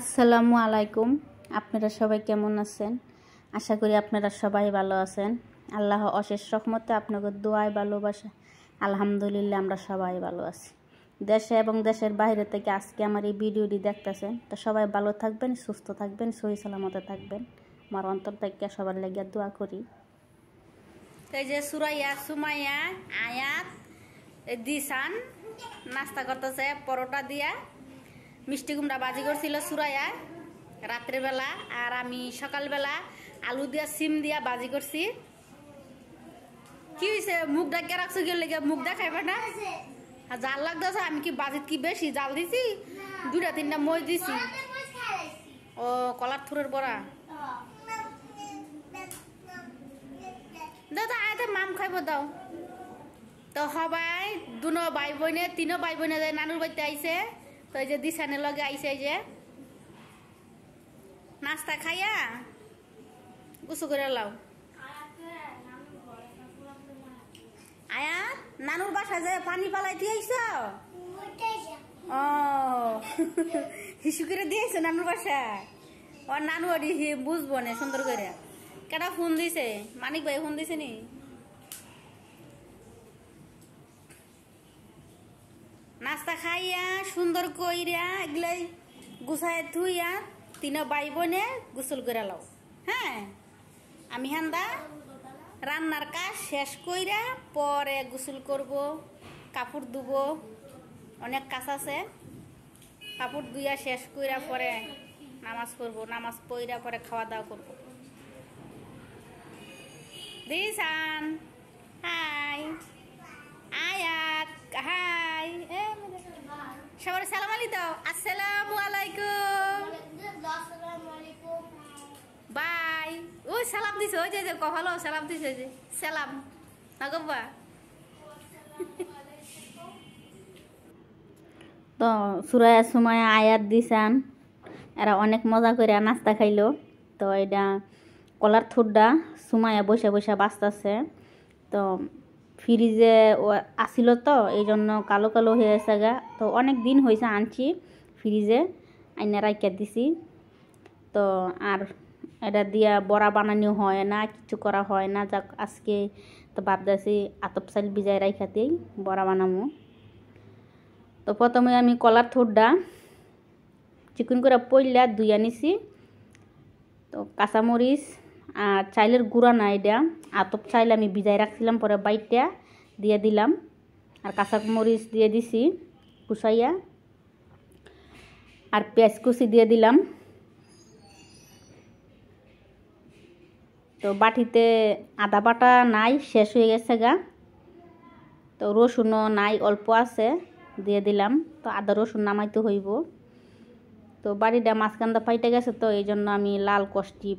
আসসালামু আলাইকুম আপনারা সবাই কেমন আছেন আশা করি আপনারা সবাই ভালো আছেন আল্লাহ অশেষ রহমতে আপনাকে দোয়ায় ভালোবাসা আলহামদুলিল্লাহ আমরা সবাই ভালো আছি দেশে এবং দেশের বাইরে থেকে আজকে আমার এই ভিডিওটি দেখতেছেন তো সবাই ভালো থাকবেন সুস্থ থাকবেন সহি সালামতে থাকবেন আমার অন্তর থেকে সবার লেগে দোয়া করি এই যে সুরাইয়া সুমাইয়া আয়াত দিসান নাস্তা করতেছে পরোটা দিয়া মিষ্টি কুমড়া বাজি করছিল সুরাইয়া রাত্রেবেলা আর আমি সকালবেলা আলু দিয়া সিম দিয়া বাজি করছি কি হয়েছে মুখ ডাকে রাখছো গেলে মুখ দেখাইবে না জাল লাগতেছে আমি কি বাজিত কি বেশি জাল দিছি দুটা তিনটা মই দিছি ও কলার থুরের বড়া দাদা আয় মাম খাইব দাও তো সবাই দুনো ভাই বোনে তিনো ভাই বোনে যায় নানুর বাড়িতে আইসে তো এই যে দিশানে লগে আইসে যে নাস্তা খাইয়া গুসু করে লাও আয়া নানুর বাসা যে পানি পালাই দিয়ে আইস ও হিসু করে দিয়েছে নানুর বাসা ও নানু ওটি বুঝবো না সুন্দর করে কেটা ফোন দিছে মানিক ভাই ফোন দিছে নি নাস্তা খাইয়া সুন্দর কইরা এগুলাই গুছায় ধুইয়া তিন বাই বোনে গোসল করে লও হ্যাঁ আমি হান্দা রান্নার কাজ শেষ কইরা পরে গোসল করব কাপড় ধুব অনেক কাজ আছে কাপড় ধুইয়া শেষ কইরা পরে নামাজ পড়বো নামাজ পড়া পরে খাওয়া দাওয়া করবো দিশান হাই আয়া হাই সবার সালাম আলি দাও আসসালাম আলাইকুম বাই ও সালাম দিছে ওই যে কহলো সালাম দিছে যে সালাম নগব্বা তো সুরায় সময় আয়াত দিছান এরা অনেক মজা করে নাস্তা খাইলো তো এটা কলার থুড্ডা সুমায়া বসে বসে বাঁচতেছে তো ফ্রিজে আসিল তো এই জন্য কালো কালো হয়ে আছে গা তো অনেক দিন হয়েছে আনছি ফ্রিজে আইনা রাখিয়া দিছি তো আর এটা দিয়া বড়া বানানো হয় না কিছু করা হয় না যাক আজকে তো ভাবতেছি আতপ সাইল বিজায় রাইখাতেই বড়া বানামো তো প্রথমে আমি কলার থোড়ডা চিকন করে পইলা দুই আনিছি তো কাঁচামরিচ আর চাইলের গুঁড়া নাই এটা আতপ চাইল আমি ভিজাই রাখছিলাম পরে বাইটটা দিয়ে দিলাম আর কাঁচা মরিচ দিয়ে দিছি কুচাইয়া আর পেঁয়াজ কুচি দিয়ে দিলাম তো বাটিতে আদা বাটা নাই শেষ হয়ে গেছে গা তো রসুনও নাই অল্প আছে দিয়ে দিলাম তো আদা রসুন নামাইতে হইব তো বাড়িটা মাঝখানটা পাইটে গেছে তো এই জন্য আমি লাল কষ্টি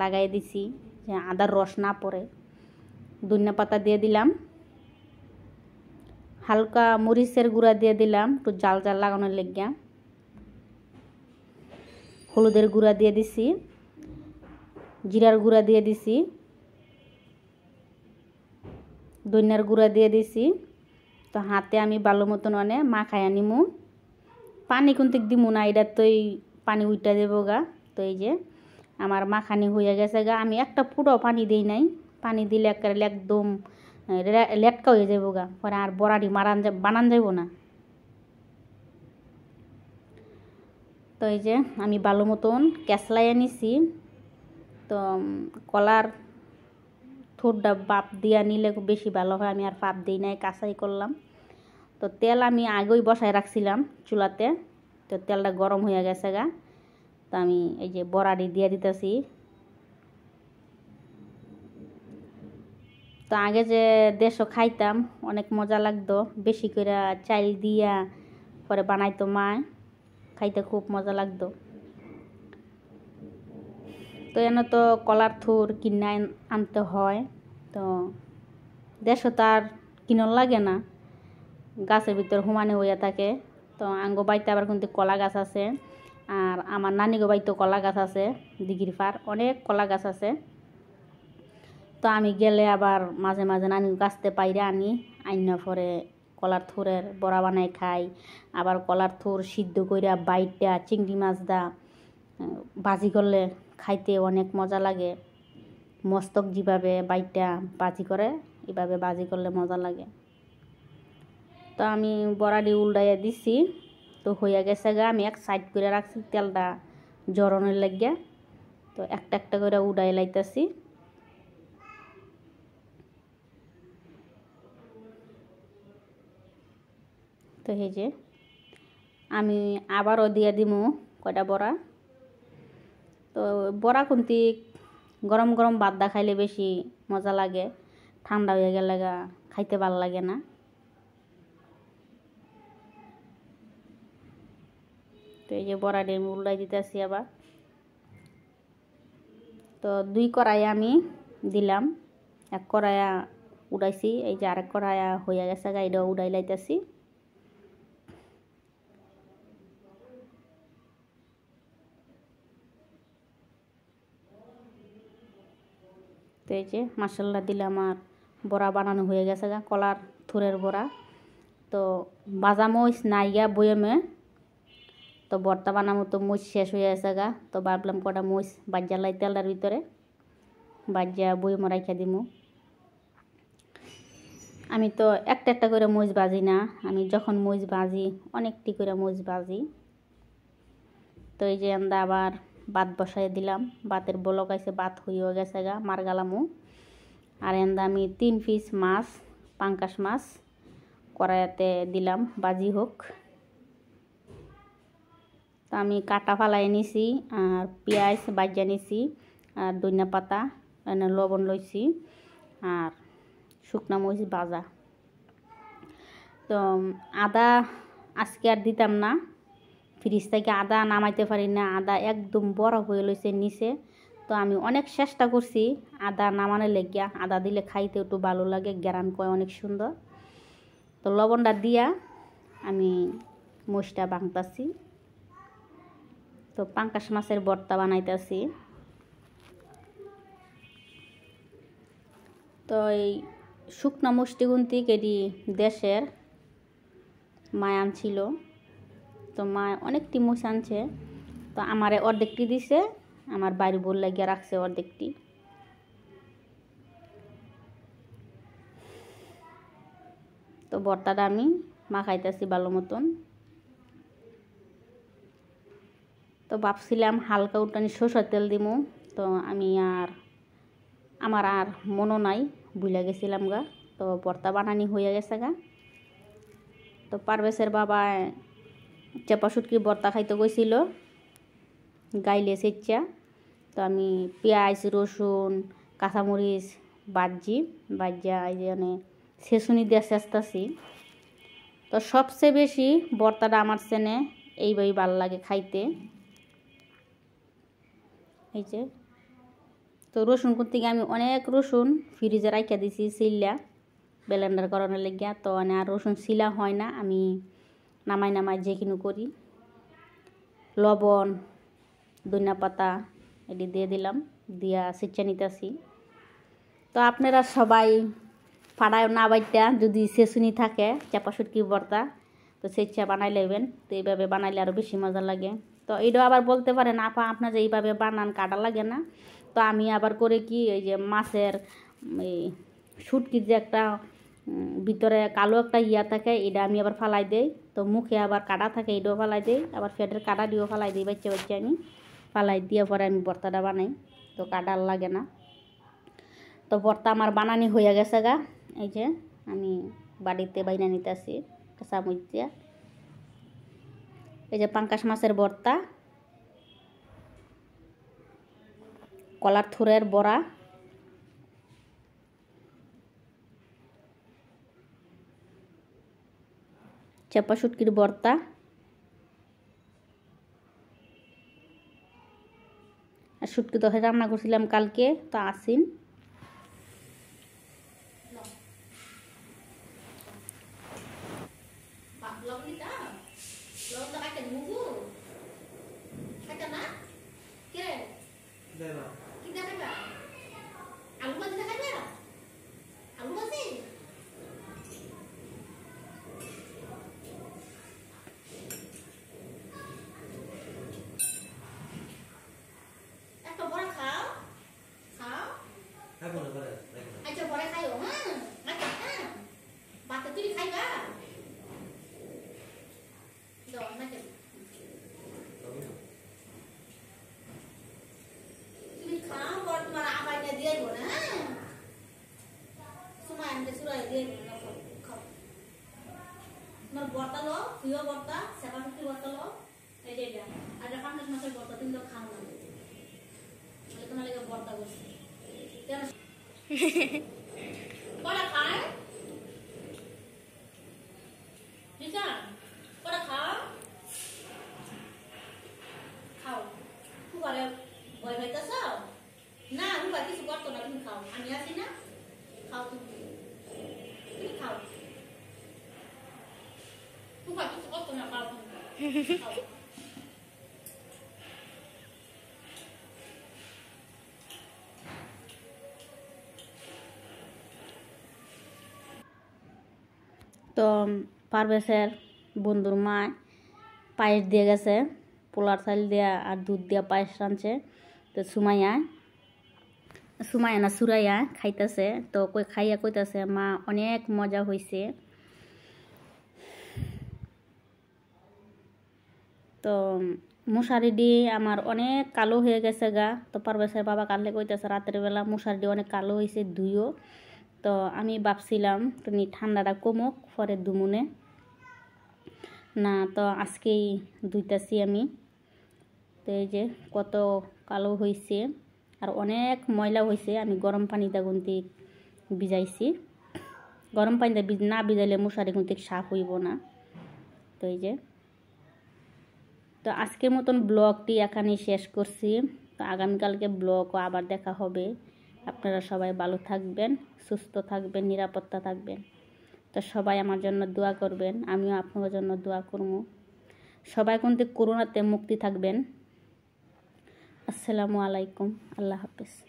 লাগাই দিছি যে আদার রস না পড়ে ধনিয়া পাতা দিয়ে দিলাম হালকা মরিচের গুঁড়া দিয়ে দিলাম একটু জাল জাল লাগানোর লেগিয়া হলুদের গুঁড়া দিয়ে দিছি জিরার গুঁড়া দিয়ে দিছি ধনিয়ার গুঁড়া দিয়ে দিছি তো হাতে আমি ভালো মতন মানে মাখাই নিমু পানি কিন্তু দিমু না এটা তো এই পানি উইটা দেবো গা তো এই যে আমার মাখানি হয়ে গেছে গা আমি একটা ফুটাও পানি দিই নাই পানি দিলে একবারে একদম লেটকা হয়ে যাবো গা পরে আর বড়াটি মারান বানান যাব না তো এই যে আমি ভালো মতন ক্যাসলাই আনিছি তো কলার থুটটা বাপ দিয়া নিলে বেশি ভালো হয় আমি আর পাপ দিই নাই কাঁচাই করলাম তো তেল আমি আগেই বসায় রাখছিলাম চুলাতে তো তেলটা গরম হয়ে গেছে গা আমি এই যে বরাডি দিয়ে দিতেছি তো আগে যে দেশও খাইতাম অনেক মজা লাগতো বেশি করে চাইল দিয়া পরে বানাইতো মা খাইতে খুব মজা লাগতো তো এনে তো কলার থুর কিনে আনতে হয় তো দেশও তার কিনন লাগে না গাছের ভিতর হুমানে হইয়া থাকে তো আঙ্গ বাড়িতে আবার কিন্তু কলা গাছ আছে আর আমার নানি তো কলা গাছ আছে দিঘির পার অনেক কলা গাছ আছে তো আমি গেলে আবার মাঝে মাঝে নানি গাছতে পাইরে আনি আইনা পরে কলার থুরের বড়া বানায় খাই আবার কলার থুর সিদ্ধ কইরা বাইটা চিংড়ি মাছ দা বাজি করলে খাইতে অনেক মজা লাগে মস্তক যেভাবে বাইটা বাজি করে এভাবে বাজি করলে মজা লাগে তো আমি বড়াডি উল্টাইয়া দিছি তো হইয়া গেছে গা আমি এক সাইড করে রাখছি তেলটা জড়ানোর লাগিয়া তো একটা একটা করে উড়াই লাইতেছি তো এই যে আমি আবারও দিয়ে দিমু কয়টা বড়া তো বড়া কুন্তি গরম গরম বাদ্দা খাইলে বেশি মজা লাগে ঠান্ডা হয়ে গেলে খাইতে ভাল লাগে না তো এই যে বড়া ডিম উল্টাই দিতেছি আবার তো দুই কড়াই আমি দিলাম এক কড়াইয়া উড়াইছি এই যে আরেক কড়াইয়া হয়ে গেছে গাড়িটা উড়াই লাইতেছি তো এই যে মাসাল্লা দিলাম আর বড়া বানানো হয়ে গেছে গা কলার থুরের বড়া তো বাজামো নাইগা গা বয়েমে তো বর্তা বানামো তো মোচ শেষ হয়ে আসে গা তো ভাবলাম কটা মোচ বাজ্যা লাই তেলার ভিতরে বাজ্যা বই মরাই খেয়ে দিমু আমি তো একটা একটা করে মোজ বাজি না আমি যখন মোজ বাজি অনেকটি করে মোজ বাজি তো এই যে আমরা আবার বাত বসাই দিলাম বাতের বলক আছে বাত হয়েও গেছে গা মার গালামু আর এন্দা আমি তিন পিস মাছ পাঙ্কাশ মাছ কড়াইতে দিলাম বাজি হোক তো আমি কাটা ফালাই নিছি আর পেঁয়াজ বাজিয়া নিছি আর ধনিয়া পাতা এনে লবণ লইছি আর শুকনা মরিচ বাজা তো আদা আজকে আর দিতাম না ফ্রিজ থেকে আদা নামাইতে পারি না আদা একদম বড় হয়ে লইছে নিচে তো আমি অনেক চেষ্টা করছি আদা নামানো লেগিয়া আদা দিলে খাইতে একটু ভালো লাগে গ্যারান কয় অনেক সুন্দর তো লবণটা দিয়া আমি মশটা ভাঙতাছি তো পাঙ্কাশ মাছের বর্তা বানাইতেছি তো এই শুকনো মুষ্টিগুন্তি কেটি দেশের মায় আনছিল তো মা অনেকটি মুছ আনছে তো আমারে অর্ধেকটি দিছে আমার বাড়ি বল লাগিয়ে রাখছে অর্ধেকটি তো বর্তাটা আমি মাখাইতেছি ভালো মতন তো ভাবছিলাম হালকা উঠানি সরষের তেল দিমু তো আমি আর আমার আর মনও নাই ভুলে গেছিলাম গা তো ভর্তা বানানি হয়ে গেছে গা তো পারবেশের বাবা চেপা সুটকি ভর্তা খাইতে গেছিল গাইলে সেচ্চা তো আমি পেঁয়াজ রসুন কাঁচামরিচ বাজি বাজ্যা এই যে সেসুনি দিয়ে চেষ্টাছি তো সবচেয়ে বেশি বর্তাটা আমার সেনে এইভাবেই ভালো লাগে খাইতে এই যে তো রসুন গিয়ে আমি অনেক রসুন ফ্রিজে রাখিয়া দিছি সিল্লা ব্লেন্ডার করানোর লেগিয়া তো মানে আর রসুন সিলা হয় না আমি নামাই নামাই যে কিনু করি লবণ ধনিয়া পাতা এটি দিয়ে দিলাম দিয়া সিচ্ছা নিতেছি তো আপনারা সবাই ফাড়ায় না বাইটা যদি সেসুনি থাকে চাপা সুটকি বর্তা তো সেচ্ছা বানাই লেবেন তো এইভাবে বানাইলে আরও বেশি মজা লাগে তো এটাও আবার বলতে পারেন আপা আপনার যে এইভাবে বানান কাটা লাগে না তো আমি আবার করে কি এই যে মাছের এই সুটকির যে একটা ভিতরে কালো একটা ইয়া থাকে এটা আমি আবার ফালাই দেই তো মুখে আবার কাটা থাকে এটাও ফালাই দেই আবার ফেটের কাটা দিয়েও ফালাই দিই বাচ্চা বাচ্চা আমি ফালাই দিয়ে পরে আমি বর্তাটা বানাই তো কাটার লাগে না তো বর্তা আমার বানানি হয়ে গেছে গা এই যে আমি বাড়িতে বাইনা নিতে আসি কাঁচামরিচ দিয়া এই যে পাঙ্কাশ মাছের বর্তা কলার থুরের বড়া চাপা শুটকির বর্তা আর শুটকি তো রান্না করছিলাম কালকে তো আসিন Never. বর্তালো প্রিয় বর্তা সেবা শক্তি বর্তালো আর এটা পাঙ্গাস মাছের বর্তা তুমি খাও না মানে। মানে তোমার বর্তা করছে তো পারবেশের বন্ধুর মা পায়েস দিয়ে গেছে পোলার চাল দেয়া আর দুধ দেওয়া পায়েস রাঁধছে তো সুমাইয়া সুমাইয়া না সুরাইয়া খাইতেছে তো কই খাইয়া কইতাছে মা অনেক মজা হয়েছে তো মশারি দিয়ে আমার অনেক কালো হয়ে গেছে গা তো পারবেশের বাবা কালে কইতেছে রাতের বেলা মশারি দিয়ে অনেক কালো হয়েছে ধুইও তো আমি ভাবছিলাম তুমি ঠান্ডাটা কমুক পরে দুমুনে না তো আজকেই ধুইতেছি আমি তো এই যে কত কালো হয়েছে আর অনেক ময়লা হয়েছে আমি গরম পানিতে গুনতে ভিজাইছি গরম পানিতে না ভিজাইলে মশারি গুনতে সাফ হইব না তো এই যে তো আজকের মতন ব্লগটি এখানে শেষ করছি তো আগামীকালকে ব্লগও আবার দেখা হবে আপনারা সবাই ভালো থাকবেন সুস্থ থাকবেন নিরাপত্তা থাকবেন তো সবাই আমার জন্য দোয়া করবেন আমিও আপনার জন্য দোয়া করব সবাই কিন্তু করোনাতে মুক্তি থাকবেন আসসালামু আলাইকুম আল্লাহ হাফিজ